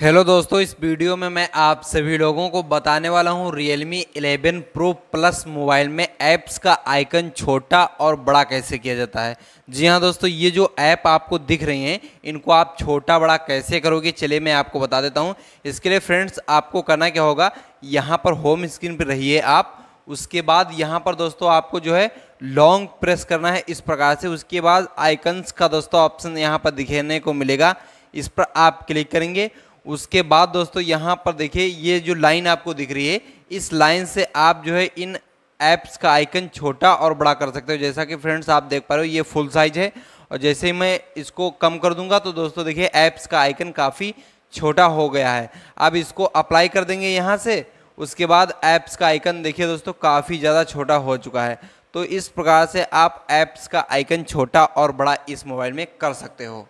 hello दोस्तों इस video में मैं आप सभी लोगों को बताने वाला हूं Realme 11 Pro Plus मोबाइल में ऐप्स का आइकन छोटा और बड़ा कैसे किया जाता है जी हां दोस्तों ये जो ऐप आपको दिख रही हैं इनको आप छोटा बड़ा कैसे करोगे चलिए मैं आपको बता देता हूं इसके लिए फ्रेंड्स आपको करना क्या होगा यहां पर होम स्क्रीन पर रहिए आप उसके बाद यहाँ पर दोस्तों आपको जो है लॉन्ग प्रेस करना है इस प्रकार से उसके बाद आइकन्स का दोस्तों ऑप्शन यहाँ पर दिखने को मिलेगा इस पर आप क्लिक करेंगे उसके बाद दोस्तों यहाँ पर देखिए ये जो लाइन आपको दिख रही है इस लाइन से आप जो है इन ऐप्स का आइकन छोटा और बड़ा कर सकते हो जैसा कि फ्रेंड्स आप देख पा रहे हो ये फुल साइज है और जैसे ही मैं इसको कम कर दूंगा तो दोस्तों देखिए ऐप्स का आइकन काफ़ी छोटा हो गया है अब इसको अप्लाई कर देंगे यहाँ से उसके बाद ऐप्स का आइकन देखिए दोस्तों काफ़ी ज़्यादा छोटा हो चुका है तो इस प्रकार से आप ऐप्स का आइकन छोटा और बड़ा इस मोबाइल में कर सकते हो